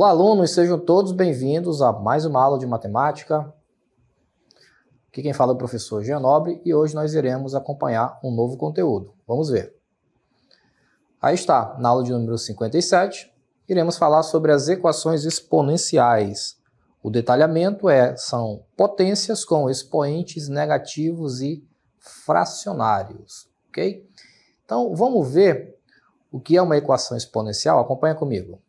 Olá, alunos, sejam todos bem-vindos a mais uma aula de matemática. Aqui quem fala é o professor Jean Nobre e hoje nós iremos acompanhar um novo conteúdo. Vamos ver. Aí está, na aula de número 57, iremos falar sobre as equações exponenciais. O detalhamento é são potências com expoentes negativos e fracionários, OK? Então, vamos ver o que é uma equação exponencial. Acompanha comigo.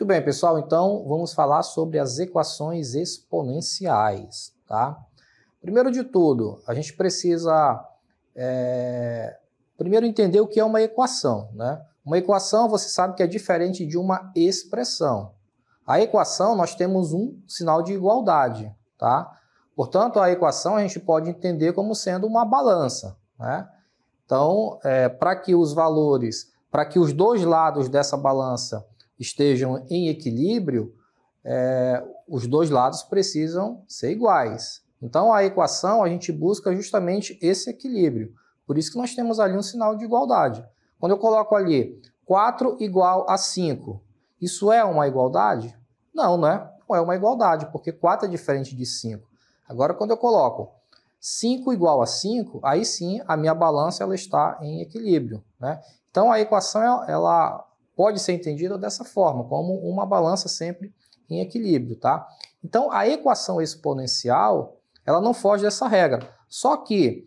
Muito bem, pessoal, então vamos falar sobre as equações exponenciais, tá? Primeiro de tudo, a gente precisa é, primeiro entender o que é uma equação, né? Uma equação, você sabe que é diferente de uma expressão. A equação, nós temos um sinal de igualdade, tá? Portanto, a equação a gente pode entender como sendo uma balança, né? Então, é, para que os valores, para que os dois lados dessa balança estejam em equilíbrio, é, os dois lados precisam ser iguais. Então, a equação, a gente busca justamente esse equilíbrio. Por isso que nós temos ali um sinal de igualdade. Quando eu coloco ali 4 igual a 5, isso é uma igualdade? Não, não é, não é uma igualdade, porque 4 é diferente de 5. Agora, quando eu coloco 5 igual a 5, aí sim a minha balança ela está em equilíbrio. Né? Então, a equação ela pode ser entendida dessa forma, como uma balança sempre em equilíbrio, tá? Então, a equação exponencial, ela não foge dessa regra. Só que,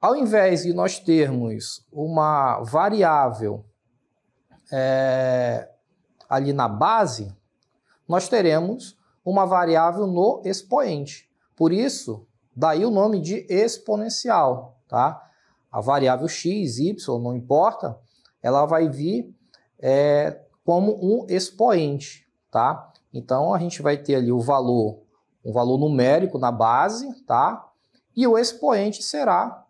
ao invés de nós termos uma variável é, ali na base, nós teremos uma variável no expoente. Por isso, daí o nome de exponencial, tá? A variável x, y, não importa, ela vai vir é, como um expoente, tá? Então a gente vai ter ali o valor, um valor numérico na base, tá? E o expoente será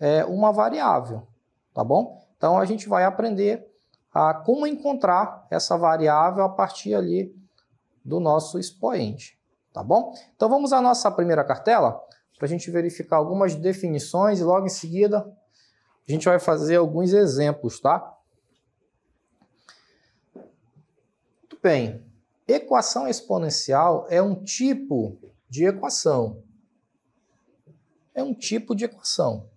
é, uma variável, tá bom? Então a gente vai aprender a como encontrar essa variável a partir ali do nosso expoente, tá bom? Então vamos à nossa primeira cartela para a gente verificar algumas definições e logo em seguida a gente vai fazer alguns exemplos, tá? bem, equação exponencial é um tipo de equação. É um tipo de equação.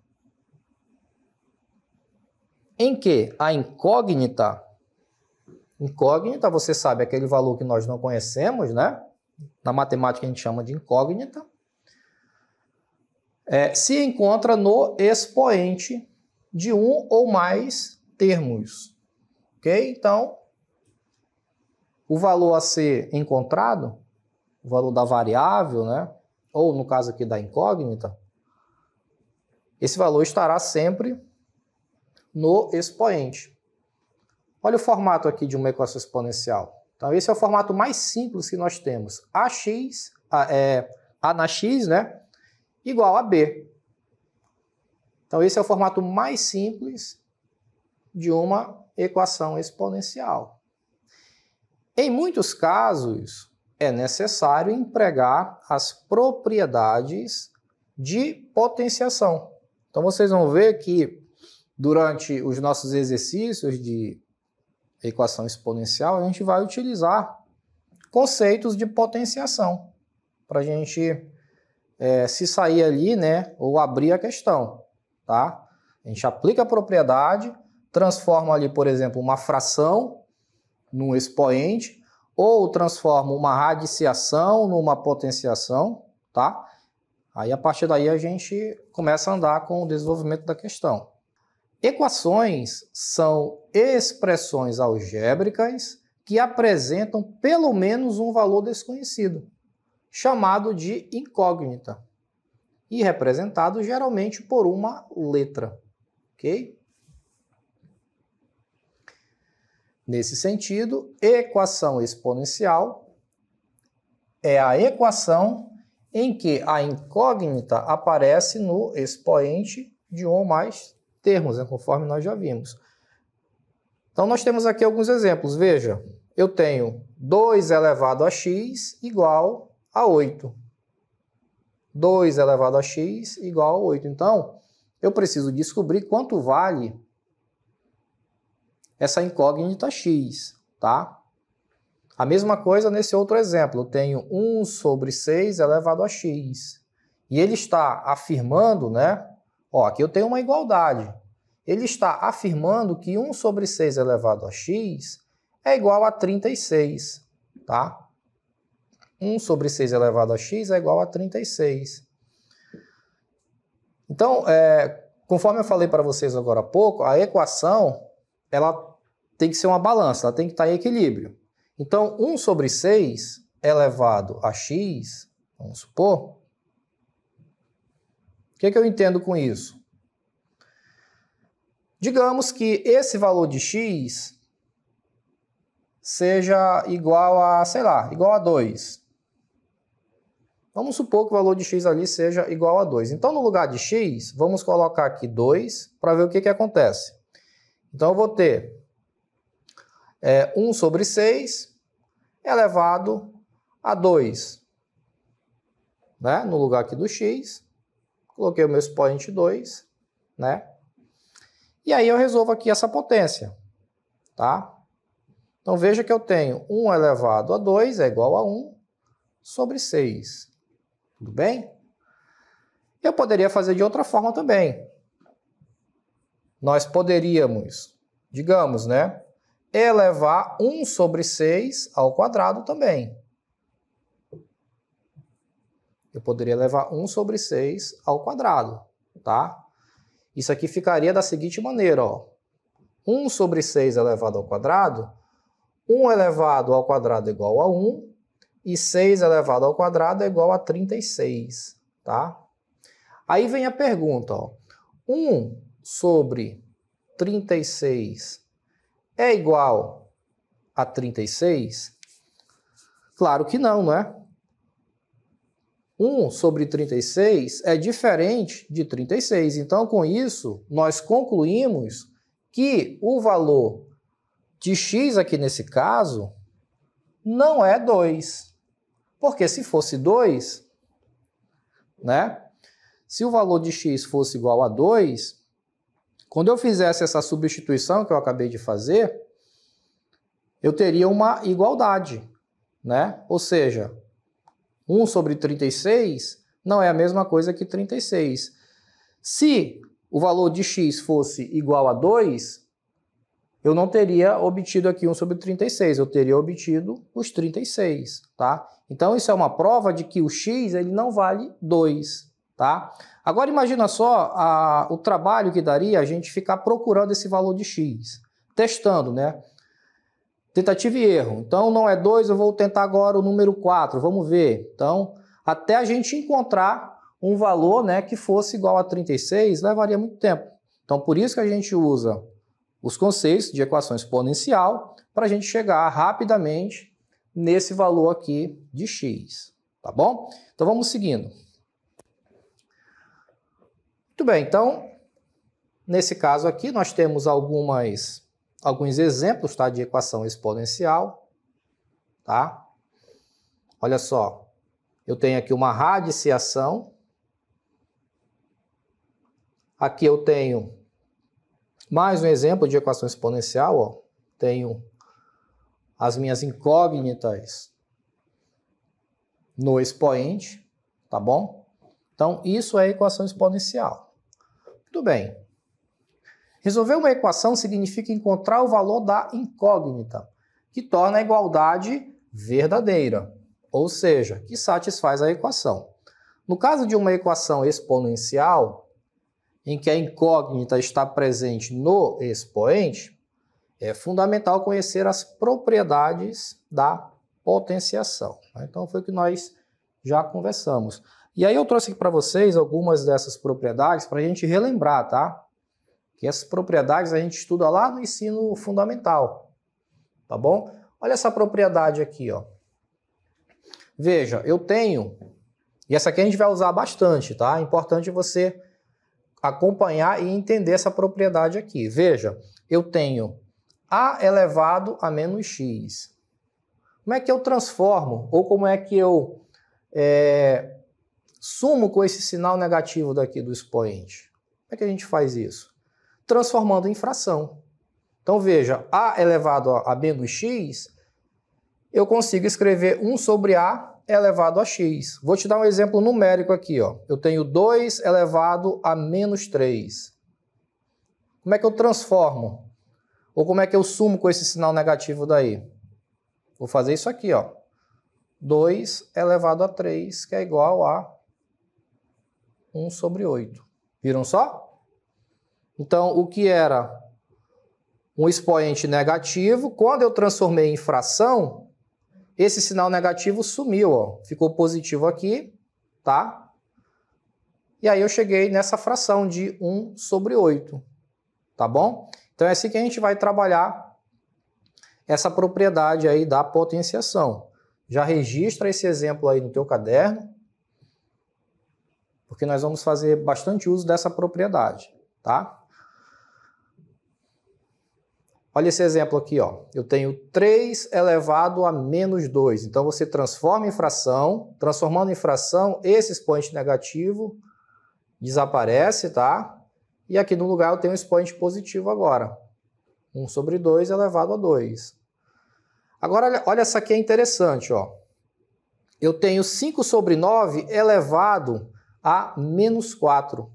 Em que a incógnita, incógnita, você sabe aquele valor que nós não conhecemos, né? Na matemática a gente chama de incógnita. É, se encontra no expoente de um ou mais termos. Ok? Então, o valor a ser encontrado, o valor da variável, né? ou no caso aqui da incógnita, esse valor estará sempre no expoente. Olha o formato aqui de uma equação exponencial. Então, esse é o formato mais simples que nós temos. Ax, a, é, a na x, né? Igual a b. Então, esse é o formato mais simples de uma equação exponencial. Em muitos casos, é necessário empregar as propriedades de potenciação. Então vocês vão ver que durante os nossos exercícios de equação exponencial, a gente vai utilizar conceitos de potenciação para a gente é, se sair ali, né, ou abrir a questão, tá? A gente aplica a propriedade, transforma ali, por exemplo, uma fração num expoente, ou transformo uma radiciação numa potenciação, tá? Aí a partir daí a gente começa a andar com o desenvolvimento da questão. Equações são expressões algébricas que apresentam pelo menos um valor desconhecido, chamado de incógnita, e representado geralmente por uma letra, ok? Nesse sentido, equação exponencial é a equação em que a incógnita aparece no expoente de um ou mais termos, né, conforme nós já vimos. Então, nós temos aqui alguns exemplos. Veja, eu tenho 2 elevado a x igual a 8. 2 elevado a x igual a 8. Então, eu preciso descobrir quanto vale essa incógnita x, tá? A mesma coisa nesse outro exemplo, eu tenho 1 sobre 6 elevado a x. E ele está afirmando, né? Ó, aqui eu tenho uma igualdade. Ele está afirmando que 1 sobre 6 elevado a x é igual a 36, tá? 1 sobre 6 elevado a x é igual a 36. Então, é, conforme eu falei para vocês agora há pouco, a equação ela tem que ser uma balança, ela tem que estar em equilíbrio. Então, 1 sobre 6 elevado é a x, vamos supor, o que, é que eu entendo com isso? Digamos que esse valor de x seja igual a, sei lá, igual a 2. Vamos supor que o valor de x ali seja igual a 2. Então, no lugar de x, vamos colocar aqui 2 para ver o que, que acontece. Então eu vou ter é, 1 sobre 6 elevado a 2. Né? No lugar aqui do x, coloquei o meu expoente 2, né? E aí eu resolvo aqui essa potência, tá? Então veja que eu tenho 1 elevado a 2 é igual a 1 sobre 6. Tudo bem? Eu poderia fazer de outra forma também nós poderíamos, digamos, né, elevar 1 sobre 6 ao quadrado também. Eu poderia elevar 1 sobre 6 ao quadrado, tá? Isso aqui ficaria da seguinte maneira, ó. 1 sobre 6 elevado ao quadrado, 1 elevado ao quadrado é igual a 1, e 6 elevado ao quadrado é igual a 36, tá? Aí vem a pergunta, ó. 1 sobre 36 é igual a 36? Claro que não, não é? 1 sobre 36 é diferente de 36. Então, com isso, nós concluímos que o valor de x aqui nesse caso não é 2. Porque se fosse 2, né? Se o valor de x fosse igual a 2, quando eu fizesse essa substituição que eu acabei de fazer, eu teria uma igualdade, né? Ou seja, 1 sobre 36 não é a mesma coisa que 36. Se o valor de x fosse igual a 2, eu não teria obtido aqui 1 sobre 36, eu teria obtido os 36, tá? Então isso é uma prova de que o x ele não vale 2. Tá? Agora imagina só a, o trabalho que daria a gente ficar procurando esse valor de x, testando, né? Tentativa e erro. Então não é 2, eu vou tentar agora o número 4, vamos ver. Então, até a gente encontrar um valor né, que fosse igual a 36, levaria muito tempo. Então por isso que a gente usa os conceitos de equação exponencial para a gente chegar rapidamente nesse valor aqui de x, tá bom? Então vamos seguindo. Muito bem, então, nesse caso aqui, nós temos algumas, alguns exemplos tá, de equação exponencial. Tá? Olha só, eu tenho aqui uma radiciação. Aqui eu tenho mais um exemplo de equação exponencial. Ó. Tenho as minhas incógnitas no expoente, tá bom? Então, isso é equação exponencial. Tudo bem. Resolver uma equação significa encontrar o valor da incógnita, que torna a igualdade verdadeira, ou seja, que satisfaz a equação. No caso de uma equação exponencial, em que a incógnita está presente no expoente, é fundamental conhecer as propriedades da potenciação. Então, foi o que nós já conversamos. E aí eu trouxe aqui para vocês algumas dessas propriedades para a gente relembrar, tá? Que essas propriedades a gente estuda lá no ensino fundamental, tá bom? Olha essa propriedade aqui, ó. Veja, eu tenho, e essa aqui a gente vai usar bastante, tá? É importante você acompanhar e entender essa propriedade aqui. Veja, eu tenho a elevado a menos x. Como é que eu transformo, ou como é que eu... É, sumo com esse sinal negativo daqui do expoente. Como é que a gente faz isso? Transformando em fração. Então veja, a elevado a menos x, eu consigo escrever 1 sobre a elevado a x. Vou te dar um exemplo numérico aqui. Ó. Eu tenho 2 elevado a menos 3. Como é que eu transformo? Ou como é que eu sumo com esse sinal negativo daí? Vou fazer isso aqui, ó. 2 elevado a 3, que é igual a 1 sobre 8. Viram só? Então, o que era um expoente negativo, quando eu transformei em fração, esse sinal negativo sumiu, ó. ficou positivo aqui, tá? E aí eu cheguei nessa fração de 1 sobre 8, tá bom? Então é assim que a gente vai trabalhar essa propriedade aí da potenciação. Já registra esse exemplo aí no teu caderno, porque nós vamos fazer bastante uso dessa propriedade, tá? Olha esse exemplo aqui, ó. Eu tenho 3 elevado a menos 2. Então, você transforma em fração. Transformando em fração, esse expoente negativo desaparece, tá? E aqui no lugar eu tenho um expoente positivo agora. 1 sobre 2 elevado a 2. Agora, olha essa aqui é interessante, ó. Eu tenho 5 sobre 9 elevado a menos 4.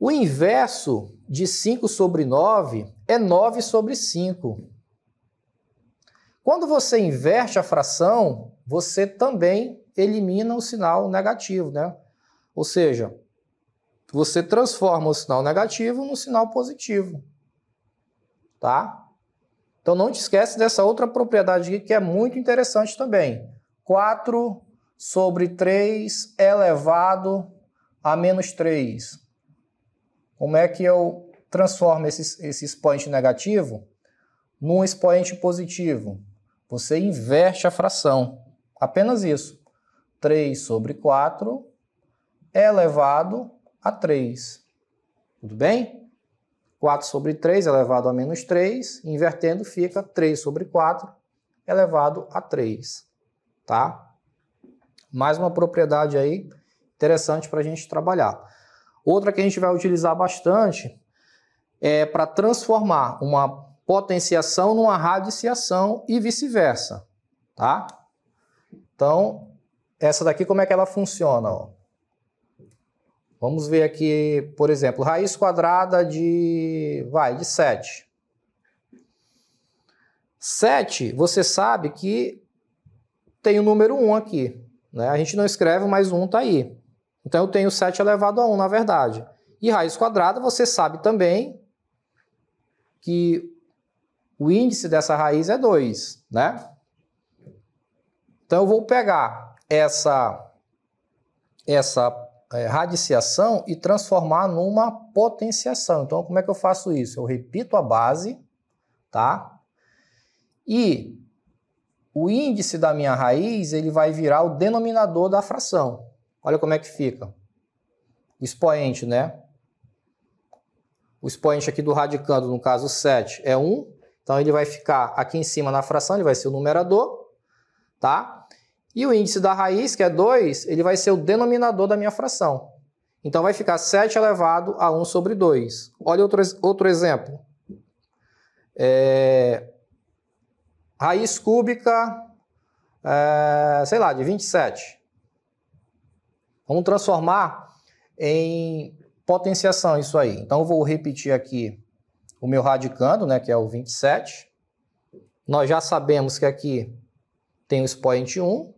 O inverso de 5 sobre 9 é 9 sobre 5. Quando você inverte a fração, você também elimina o sinal negativo, né? Ou seja, você transforma o sinal negativo no sinal positivo. Tá? Então não te esquece dessa outra propriedade aqui que é muito interessante também. 4 sobre 3 elevado a menos 3. Como é que eu transformo esse, esse expoente negativo num expoente positivo? Você inverte a fração. Apenas isso. 3 sobre 4 elevado a 3. Tudo bem? 4 sobre 3 elevado a menos 3, invertendo fica 3 sobre 4 elevado a 3, tá? Mais uma propriedade aí interessante para a gente trabalhar. Outra que a gente vai utilizar bastante é para transformar uma potenciação numa radiciação e vice-versa, tá? Então, essa daqui como é que ela funciona, ó? Vamos ver aqui, por exemplo, raiz quadrada de, vai, de 7. 7, você sabe que tem o número 1 aqui. Né? A gente não escreve, mas 1 está aí. Então eu tenho 7 elevado a 1, na verdade. E raiz quadrada, você sabe também que o índice dessa raiz é 2, né? Então eu vou pegar essa, essa é, radiciação e transformar numa potenciação. Então como é que eu faço isso? Eu repito a base, tá? E o índice da minha raiz ele vai virar o denominador da fração. Olha como é que fica. O expoente, né? O expoente aqui do radicando, no caso 7, é 1. Então ele vai ficar aqui em cima na fração, ele vai ser o numerador, tá? E o índice da raiz, que é 2, ele vai ser o denominador da minha fração. Então vai ficar 7 elevado a 1 sobre 2. Olha outro, outro exemplo. É, raiz cúbica, é, sei lá, de 27. Vamos transformar em potenciação isso aí. Então, eu vou repetir aqui o meu radicando, né, que é o 27. Nós já sabemos que aqui tem o expoente 1,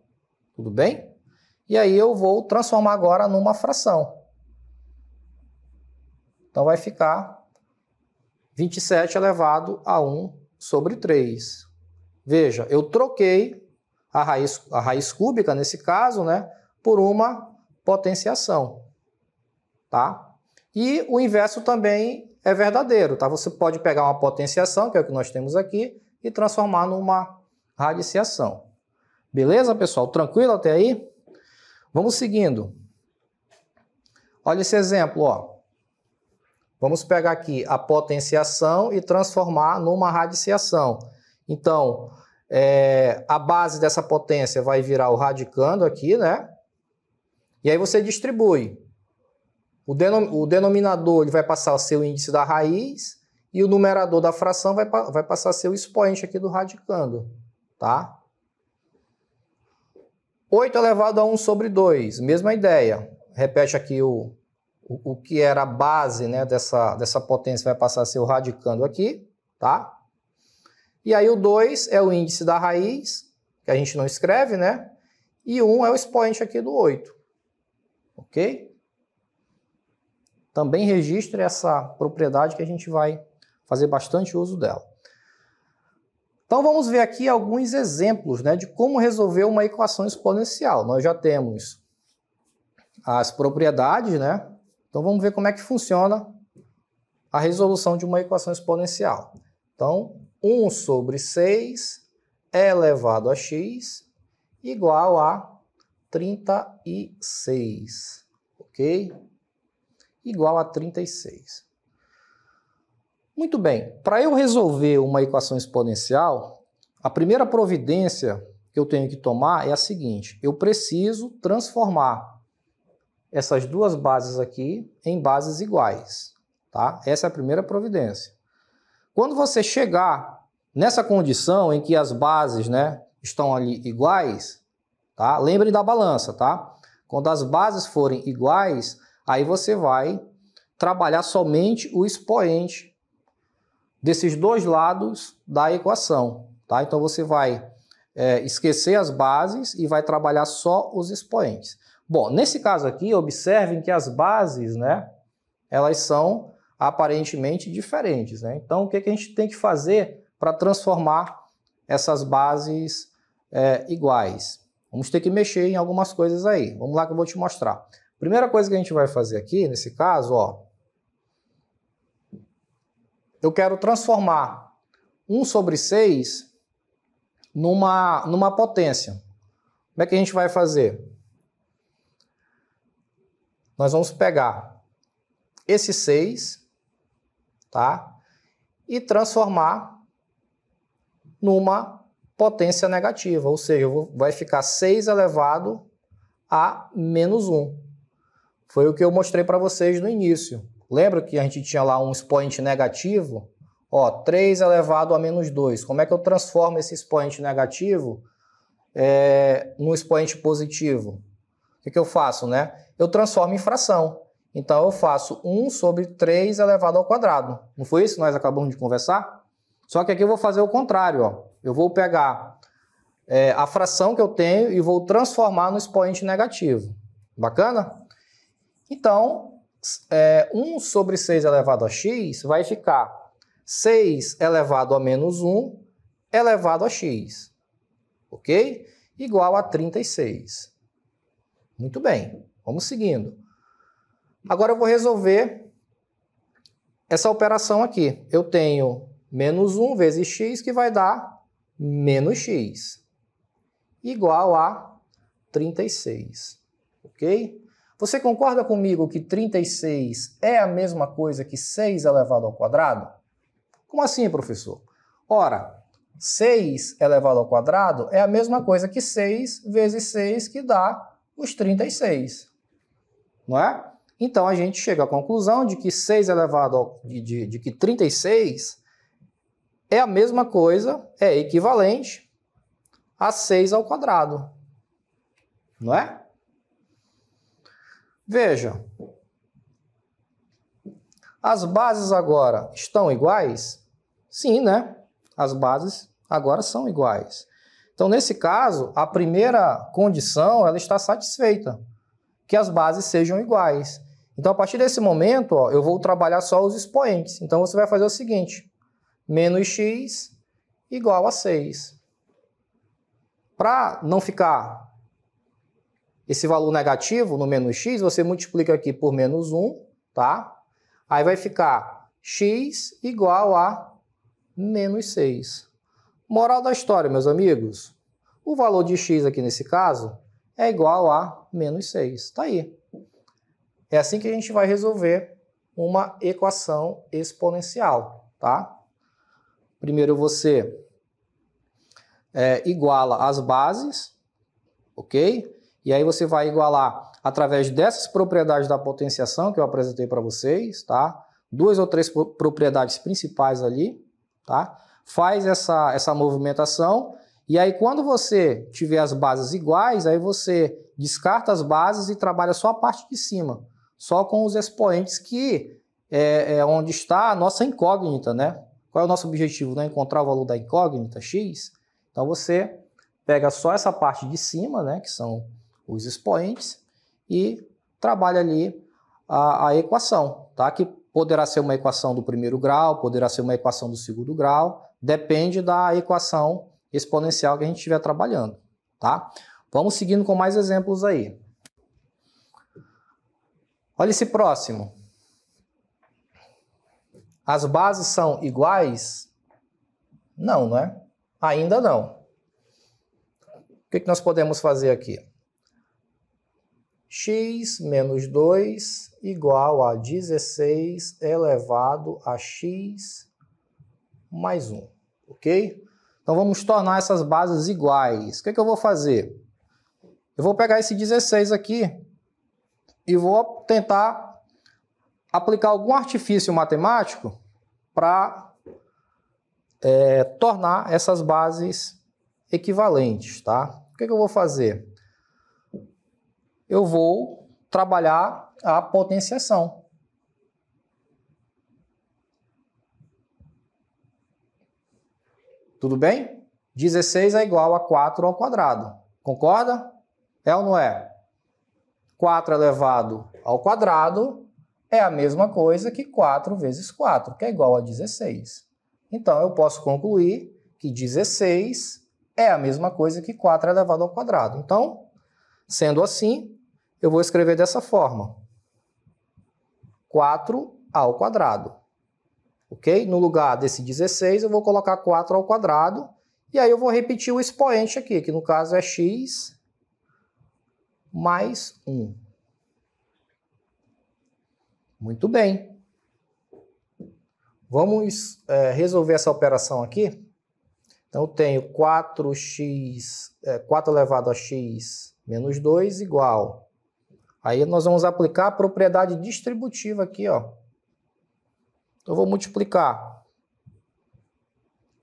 tudo bem? E aí eu vou transformar agora numa fração. Então vai ficar 27 elevado a 1 sobre 3. Veja, eu troquei a raiz, a raiz cúbica, nesse caso, né, por uma potenciação. Tá? E o inverso também é verdadeiro. Tá? Você pode pegar uma potenciação, que é o que nós temos aqui, e transformar numa radiciação. Beleza, pessoal? Tranquilo até aí? Vamos seguindo. Olha esse exemplo, ó. Vamos pegar aqui a potenciação e transformar numa radiciação. Então, é, a base dessa potência vai virar o radicando aqui, né? E aí você distribui. O, denom o denominador ele vai passar a ser o índice da raiz e o numerador da fração vai, pa vai passar a ser o expoente aqui do radicando, tá? 8 elevado a 1 sobre 2, mesma ideia. Repete aqui o, o, o que era a base né, dessa, dessa potência, vai passar a ser o radicando aqui, tá? E aí o 2 é o índice da raiz, que a gente não escreve, né? E 1 um é o expoente aqui do 8. Ok? Também registre essa propriedade que a gente vai fazer bastante uso dela. Então vamos ver aqui alguns exemplos né, de como resolver uma equação exponencial. Nós já temos as propriedades, né? Então vamos ver como é que funciona a resolução de uma equação exponencial. Então, 1 sobre 6 é elevado a x igual a 36, ok? Igual a 36. Muito bem, para eu resolver uma equação exponencial, a primeira providência que eu tenho que tomar é a seguinte, eu preciso transformar essas duas bases aqui em bases iguais, tá? Essa é a primeira providência. Quando você chegar nessa condição em que as bases né, estão ali iguais, tá? lembre da balança, tá? Quando as bases forem iguais, aí você vai trabalhar somente o expoente desses dois lados da equação, tá? Então você vai é, esquecer as bases e vai trabalhar só os expoentes. Bom, nesse caso aqui, observem que as bases, né, elas são aparentemente diferentes. Né? Então, o que, que a gente tem que fazer para transformar essas bases é, iguais? Vamos ter que mexer em algumas coisas aí. Vamos lá que eu vou te mostrar. Primeira coisa que a gente vai fazer aqui, nesse caso, ó, eu quero transformar 1 sobre 6 numa, numa potência. Como é que a gente vai fazer? Nós vamos pegar esse 6 tá? E transformar numa potência negativa, ou seja, vai ficar 6 elevado a menos 1. Foi o que eu mostrei para vocês no início. Lembra que a gente tinha lá um expoente negativo? Ó, 3 elevado a menos 2. Como é que eu transformo esse expoente negativo é, num expoente positivo? O que, que eu faço, né? Eu transformo em fração. Então eu faço 1 sobre 3 elevado ao quadrado. Não foi isso que nós acabamos de conversar? Só que aqui eu vou fazer o contrário. Ó. Eu vou pegar é, a fração que eu tenho e vou transformar no expoente negativo. Bacana? Então, é, 1 sobre 6 elevado a x vai ficar 6 elevado a menos 1 elevado a x. Ok? Igual a 36. Muito bem. Vamos seguindo. Agora eu vou resolver essa operação aqui. Eu tenho menos 1 vezes x, que vai dar menos x, igual a 36, ok? Você concorda comigo que 36 é a mesma coisa que 6 elevado ao quadrado? Como assim, professor? Ora, 6 elevado ao quadrado é a mesma coisa que 6 vezes 6, que dá os 36, não é? Então a gente chega à conclusão de que 6 elevado ao, de, de, de que 36 é a mesma coisa, é equivalente a 6 ao quadrado. Não é? Veja, as bases agora estão iguais? Sim, né? As bases agora são iguais. Então, nesse caso, a primeira condição ela está satisfeita, que as bases sejam iguais. Então, a partir desse momento, ó, eu vou trabalhar só os expoentes. Então, você vai fazer o seguinte, menos x igual a 6. Para não ficar esse valor negativo no menos x, você multiplica aqui por menos 1, tá? Aí vai ficar x igual a menos 6. Moral da história, meus amigos, o valor de x aqui nesse caso é igual a menos 6. Está aí. É assim que a gente vai resolver uma equação exponencial, tá? Primeiro você é, iguala as bases, ok? E aí você vai igualar através dessas propriedades da potenciação que eu apresentei para vocês, tá? Duas ou três propriedades principais ali, tá? Faz essa, essa movimentação e aí quando você tiver as bases iguais, aí você descarta as bases e trabalha só a parte de cima só com os expoentes que é, é, onde está a nossa incógnita, né? Qual é o nosso objetivo? Né? Encontrar o valor da incógnita x. Então você pega só essa parte de cima, né? Que são os expoentes e trabalha ali a, a equação, tá? Que poderá ser uma equação do primeiro grau, poderá ser uma equação do segundo grau, depende da equação exponencial que a gente estiver trabalhando, tá? Vamos seguindo com mais exemplos aí. Olha esse próximo. As bases são iguais? Não, não é? Ainda não. O que, que nós podemos fazer aqui? x menos 2 igual a 16 elevado a x mais 1, ok? Então vamos tornar essas bases iguais. O que, é que eu vou fazer? Eu vou pegar esse 16 aqui e vou tentar aplicar algum artifício matemático para é, tornar essas bases equivalentes, tá? O que, que eu vou fazer? Eu vou trabalhar a potenciação. Tudo bem? 16 é igual a 4 ao quadrado. Concorda? É ou não é? 4 elevado ao quadrado é a mesma coisa que 4 vezes 4, que é igual a 16. Então, eu posso concluir que 16 é a mesma coisa que 4 elevado ao quadrado. Então, sendo assim, eu vou escrever dessa forma. 4 ao quadrado. Ok? No lugar desse 16, eu vou colocar 4 ao quadrado, e aí eu vou repetir o expoente aqui, que no caso é x mais 1. Muito bem. Vamos é, resolver essa operação aqui. Então, eu tenho 4x, é, 4 elevado a x menos 2 igual. Aí nós vamos aplicar a propriedade distributiva aqui, ó. Então, eu vou multiplicar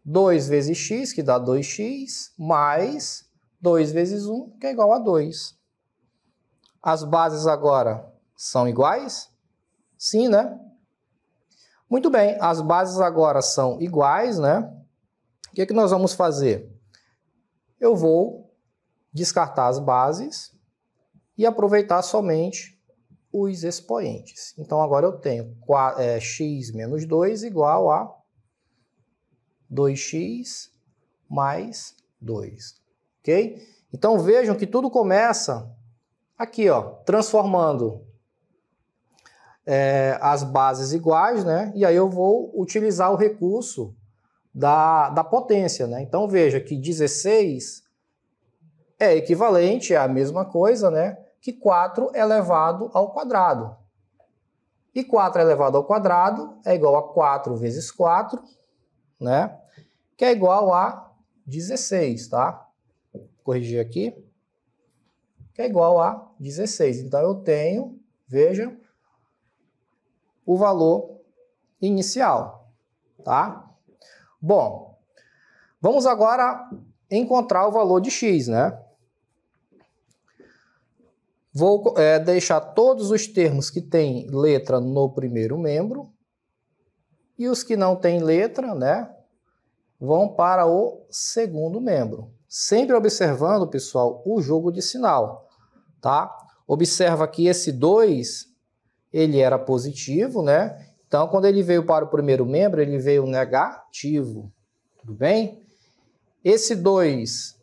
2 vezes x, que dá 2x, mais 2 vezes 1, que é igual a 2. As bases agora são iguais? Sim, né? Muito bem, as bases agora são iguais, né? O que, é que nós vamos fazer? Eu vou descartar as bases e aproveitar somente os expoentes. Então agora eu tenho 4, é, x menos 2 igual a 2x mais 2, ok? Então vejam que tudo começa Aqui, ó, transformando é, as bases iguais, né? E aí eu vou utilizar o recurso da, da potência, né? Então veja que 16 é equivalente, à é mesma coisa, né? Que 4 elevado ao quadrado. E 4 elevado ao quadrado é igual a 4 vezes 4, né? Que é igual a 16, tá? Vou corrigir aqui que é igual a 16. Então eu tenho, veja, o valor inicial, tá? Bom, vamos agora encontrar o valor de x, né? Vou é, deixar todos os termos que têm letra no primeiro membro e os que não têm letra, né, vão para o segundo membro. Sempre observando, pessoal, o jogo de sinal tá? Observa que esse 2, ele era positivo, né? Então, quando ele veio para o primeiro membro, ele veio negativo, tudo bem? Esse 2,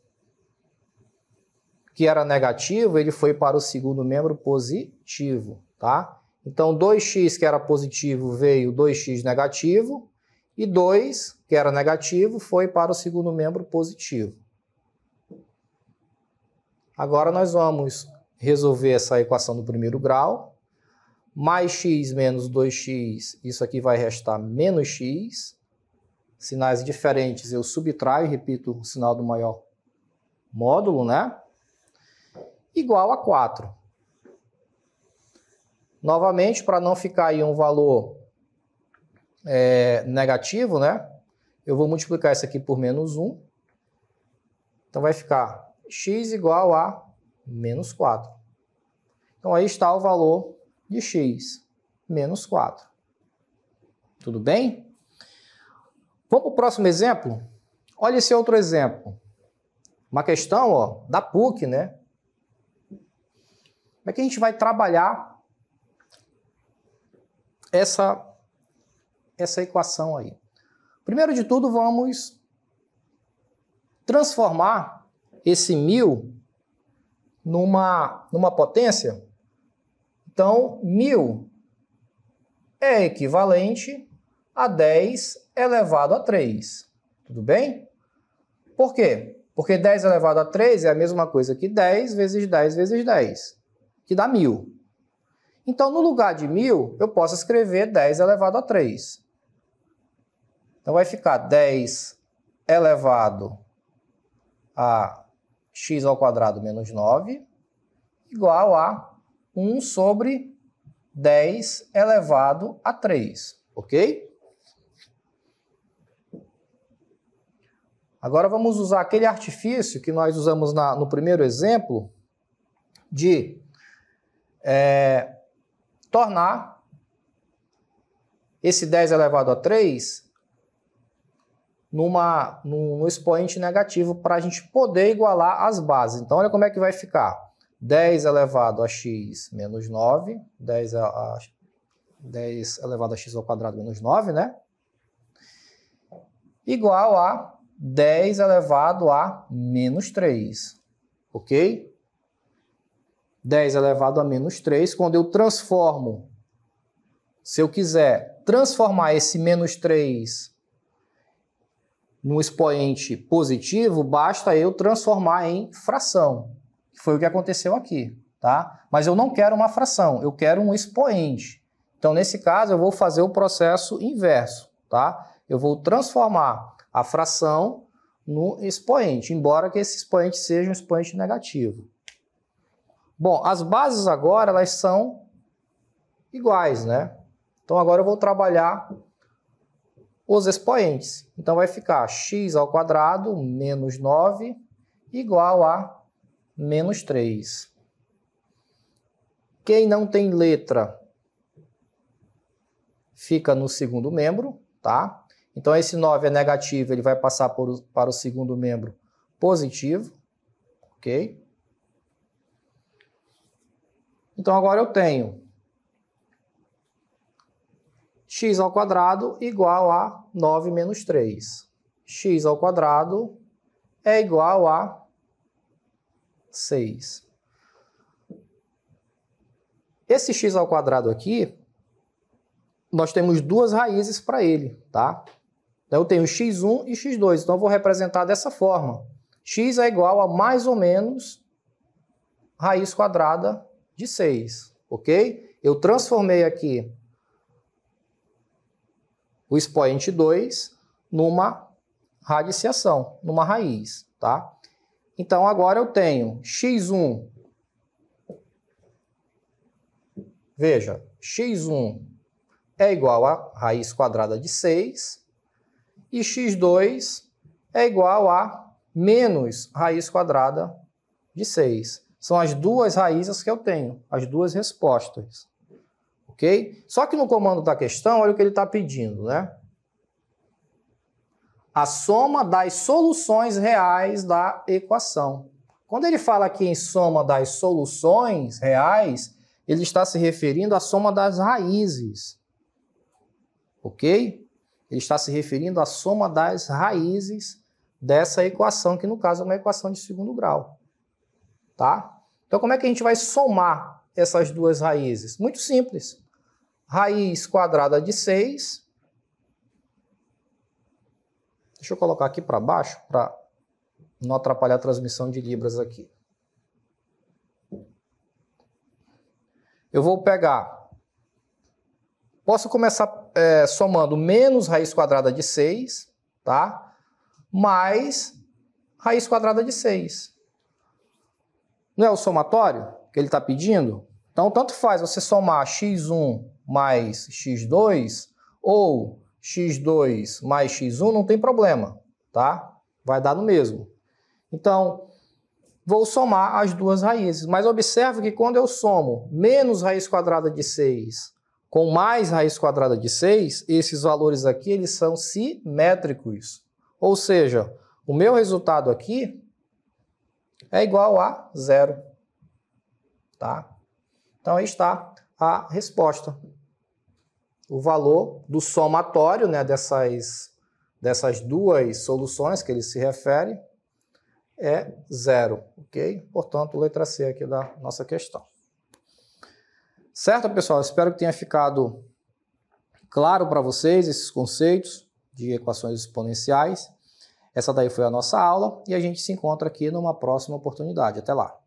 que era negativo, ele foi para o segundo membro positivo, tá? Então, 2x que era positivo veio 2x negativo, e 2, que era negativo, foi para o segundo membro positivo. Agora nós vamos resolver essa equação do primeiro grau. Mais x menos 2x, isso aqui vai restar menos x. Sinais diferentes eu subtraio, repito o sinal do maior módulo, né? Igual a 4. Novamente, para não ficar aí um valor é, negativo, né? Eu vou multiplicar isso aqui por menos 1. Então vai ficar x igual a menos 4. Então aí está o valor de x, menos 4. Tudo bem? Vamos para o próximo exemplo? Olha esse outro exemplo. Uma questão ó, da PUC, né? Como é que a gente vai trabalhar essa, essa equação aí? Primeiro de tudo, vamos transformar esse mil numa, numa potência, então 1.000 é equivalente a 10 elevado a 3. Tudo bem? Por quê? Porque 10 elevado a 3 é a mesma coisa que 10 vezes 10 vezes 10, que dá 1.000. Então, no lugar de 1.000, eu posso escrever 10 elevado a 3. Então, vai ficar 10 elevado a x ao quadrado menos 9 igual a 1 sobre 10 elevado a 3, ok? Agora vamos usar aquele artifício que nós usamos na, no primeiro exemplo de é, tornar esse 10 elevado a 3 numa, num, expoente negativo para a gente poder igualar as bases. Então, olha como é que vai ficar. 10 elevado a x menos 9, 10, a, a 10 elevado a x ao quadrado menos 9, né? Igual a 10 elevado a menos 3, ok? 10 elevado a menos 3, quando eu transformo, se eu quiser transformar esse menos 3 no expoente positivo, basta eu transformar em fração. Foi o que aconteceu aqui, tá? Mas eu não quero uma fração, eu quero um expoente. Então, nesse caso, eu vou fazer o processo inverso, tá? Eu vou transformar a fração no expoente, embora que esse expoente seja um expoente negativo. Bom, as bases agora, elas são iguais, né? Então, agora eu vou trabalhar os expoentes. Então vai ficar x ao quadrado menos 9 igual a menos 3. Quem não tem letra fica no segundo membro, tá? Então esse 9 é negativo, ele vai passar por, para o segundo membro positivo, ok? Então agora eu tenho x ao quadrado igual a 9 menos 3. x ao quadrado é igual a 6. Esse x ao quadrado aqui, nós temos duas raízes para ele, tá? Então, eu tenho x1 e x2, então eu vou representar dessa forma. x é igual a mais ou menos raiz quadrada de 6, ok? Eu transformei aqui o expoente 2 numa radiciação, numa raiz, tá? Então agora eu tenho x1. Veja, x1 é igual a raiz quadrada de 6 e x2 é igual a menos raiz quadrada de 6. São as duas raízes que eu tenho, as duas respostas ok? Só que no comando da questão, olha o que ele está pedindo, né? A soma das soluções reais da equação. Quando ele fala aqui em soma das soluções reais, ele está se referindo à soma das raízes, ok? Ele está se referindo à soma das raízes dessa equação, que no caso é uma equação de segundo grau, tá? Então, como é que a gente vai somar essas duas raízes? Muito simples. Raiz quadrada de 6. Deixa eu colocar aqui para baixo para não atrapalhar a transmissão de libras aqui. Eu vou pegar... Posso começar é, somando menos raiz quadrada de 6, tá? Mais raiz quadrada de 6. Não é o somatório que ele está pedindo? Então, tanto faz você somar x1 mais x2 ou x2 mais x1, não tem problema, tá? Vai dar no mesmo. Então, vou somar as duas raízes. Mas observe que quando eu somo menos raiz quadrada de 6 com mais raiz quadrada de 6, esses valores aqui eles são simétricos. Ou seja, o meu resultado aqui é igual a zero. Tá? Então aí está a resposta. O valor do somatório né, dessas, dessas duas soluções que ele se refere é zero, ok? Portanto, letra C aqui da nossa questão. Certo, pessoal? Espero que tenha ficado claro para vocês esses conceitos de equações exponenciais. Essa daí foi a nossa aula e a gente se encontra aqui numa próxima oportunidade. Até lá!